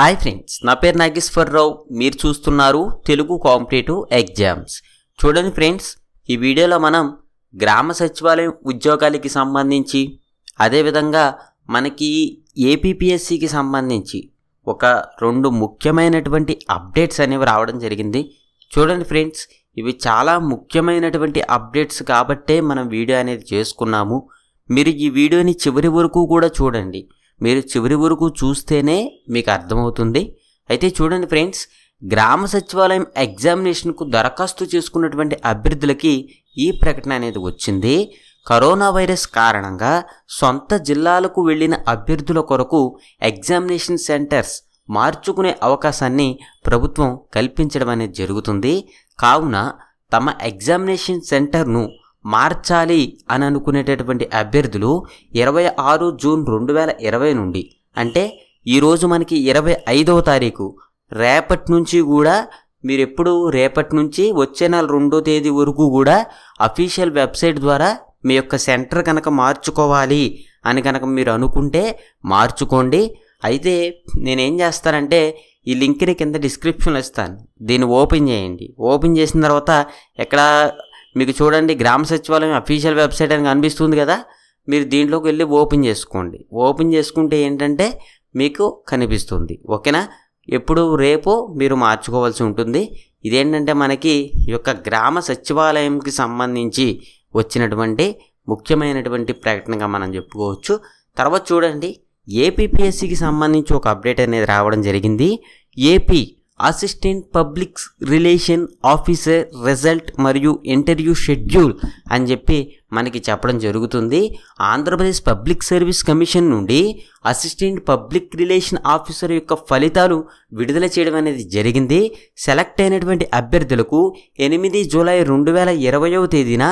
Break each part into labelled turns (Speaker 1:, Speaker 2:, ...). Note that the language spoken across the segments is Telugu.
Speaker 1: హాయ్ ఫ్రెండ్స్ నా పేరు నాగేశ్వర్ రావు మీరు చూస్తున్నారు తెలుగు కాంపిటేటివ్ ఎగ్జామ్స్ చూడండి ఫ్రెండ్స్ ఈ వీడియోలో మనం గ్రామ సచివాలయం ఉద్యోగాలకి సంబంధించి అదేవిధంగా మనకి ఏపీపీఎస్సికి సంబంధించి ఒక రెండు ముఖ్యమైనటువంటి అప్డేట్స్ అనేవి రావడం జరిగింది చూడండి ఫ్రెండ్స్ ఇవి చాలా ముఖ్యమైనటువంటి అప్డేట్స్ కాబట్టే మనం వీడియో అనేది చేసుకున్నాము మీరు ఈ వీడియోని చివరి వరకు కూడా చూడండి మీరు చివరి వరకు చూస్తేనే మీకు అర్థమవుతుంది అయితే చూడండి ఫ్రెండ్స్ గ్రామ సచివాలయం ఎగ్జామినేషన్కు దరఖాస్తు చేసుకున్నటువంటి అభ్యర్థులకి ఈ ప్రకటన అనేది వచ్చింది కరోనా వైరస్ కారణంగా సొంత జిల్లాలకు వెళ్ళిన అభ్యర్థుల కొరకు ఎగ్జామినేషన్ సెంటర్స్ మార్చుకునే అవకాశాన్ని ప్రభుత్వం కల్పించడం అనేది జరుగుతుంది కావున తమ ఎగ్జామినేషన్ సెంటర్ను మార్చాలి అని అనుకునేటటువంటి అభ్యర్థులు ఇరవై ఆరు జూన్ రెండు వేల ఇరవై నుండి అంటే ఈరోజు మనకి ఇరవై ఐదవ తారీఖు రేపటి నుంచి కూడా మీరు ఎప్పుడు రేపటి నుంచి వచ్చే నెల రెండో తేదీ వరకు కూడా అఫీషియల్ వెబ్సైట్ ద్వారా మీ యొక్క సెంటర్ కనుక మార్చుకోవాలి అని కనుక మీరు అనుకుంటే మార్చుకోండి అయితే నేనేం చేస్తానంటే ఈ లింక్ని కింద డిస్క్రిప్షన్లో ఇస్తాను దీన్ని ఓపెన్ చేయండి ఓపెన్ చేసిన తర్వాత ఎక్కడ మీకు చూడండి గ్రామ సచివాలయం అఫీషియల్ వెబ్సైట్ అని కనిపిస్తుంది కదా మీరు దీంట్లోకి వెళ్ళి ఓపెన్ చేసుకోండి ఓపెన్ చేసుకుంటే ఏంటంటే మీకు కనిపిస్తుంది ఓకేనా ఎప్పుడు రేపు మీరు మార్చుకోవాల్సి ఉంటుంది ఇదేంటంటే మనకి ఈ యొక్క గ్రామ సచివాలయంకి సంబంధించి వచ్చినటువంటి ముఖ్యమైనటువంటి ప్రకటనగా మనం చెప్పుకోవచ్చు తర్వాత చూడండి ఏపీపీఎస్సికి సంబంధించి ఒక అప్డేట్ అనేది రావడం జరిగింది AP assistant public relation officer result మరియు ఇంటర్వ్యూ షెడ్యూల్ అని చెప్పి మనకి చెప్పడం జరుగుతుంది ఆంధ్రప్రదేశ్ పబ్లిక్ సర్వీస్ కమిషన్ నుండి అసిస్టెంట్ పబ్లిక్ రిలేషన్ ఆఫీసర్ యొక్క ఫలితాలు విడుదల చేయడం అనేది జరిగింది సెలెక్ట్ అయినటువంటి అభ్యర్థులకు ఎనిమిది జూలై రెండు వేల ఇరవయవ తేదీన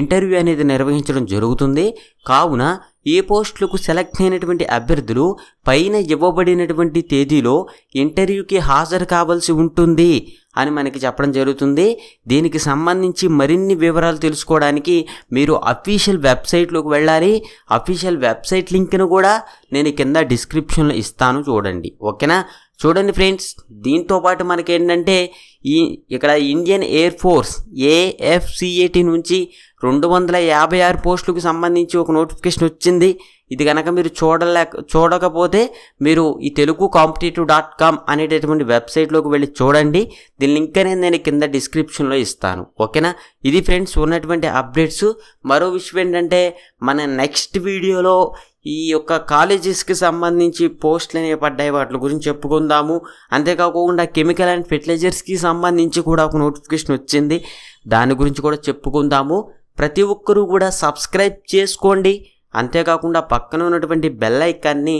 Speaker 1: ఇంటర్వ్యూ అనేది నిర్వహించడం జరుగుతుంది కావున ఏ పోస్టులకు సెలెక్ట్ అయినటువంటి అభ్యర్థులు పైన ఇవ్వబడినటువంటి తేదీలో ఇంటర్వ్యూకి హాజరు కావాల్సి ఉంటుంది అని మనకి చెప్పడం జరుగుతుంది దీనికి సంబంధించి మరిన్ని వివరాలు తెలుసుకోవడానికి మీరు అఫీషియల్ వెబ్సైట్లోకి వెళ్ళాలి అఫీషియల్ వెబ్సైట్ లింక్ను కూడా నేను కింద డిస్క్రిప్షన్లో ఇస్తాను చూడండి ఓకేనా చూడండి ఫ్రెండ్స్ దీంతో మనకి మనకేంటంటే ఈ ఇక్కడ ఇండియన్ ఎయిర్ ఫోర్స్ ఏఎఫ్సిఏటి నుంచి రెండు వందల యాభై ఆరు పోస్టులకు సంబంధించి ఒక నోటిఫికేషన్ వచ్చింది ఇది కనుక మీరు చూడలేక చూడకపోతే మీరు ఈ తెలుగు కాంపిటేటివ్ డాట్ కామ్ అనేటటువంటి వెబ్సైట్లోకి వెళ్ళి చూడండి దీని లింక్ అనేది నేను కింద డిస్క్రిప్షన్లో ఇస్తాను ఓకేనా ఇది ఫ్రెండ్స్ ఉన్నటువంటి అప్డేట్స్ మరో విషయం ఏంటంటే మన నెక్స్ట్ వీడియోలో ఈ యొక్క కాలేజెస్కి సంబంధించి పోస్టులు అనేవి పడ్డాయి వాటి గురించి చెప్పుకుందాము అంతేకాకుండా కెమికల్ అండ్ ఫెర్టిలైజర్స్కి సంబంధించి కూడా ఒక నోటిఫికేషన్ వచ్చింది దాని గురించి కూడా చెప్పుకుందాము ప్రతి ఒక్కరూ కూడా సబ్స్క్రైబ్ చేసుకోండి అంతేకాకుండా పక్కన ఉన్నటువంటి బెల్ ఐకాన్ని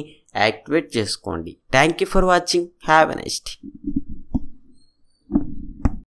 Speaker 1: యాక్టివేట్ చేసుకోండి thank you for watching have a nice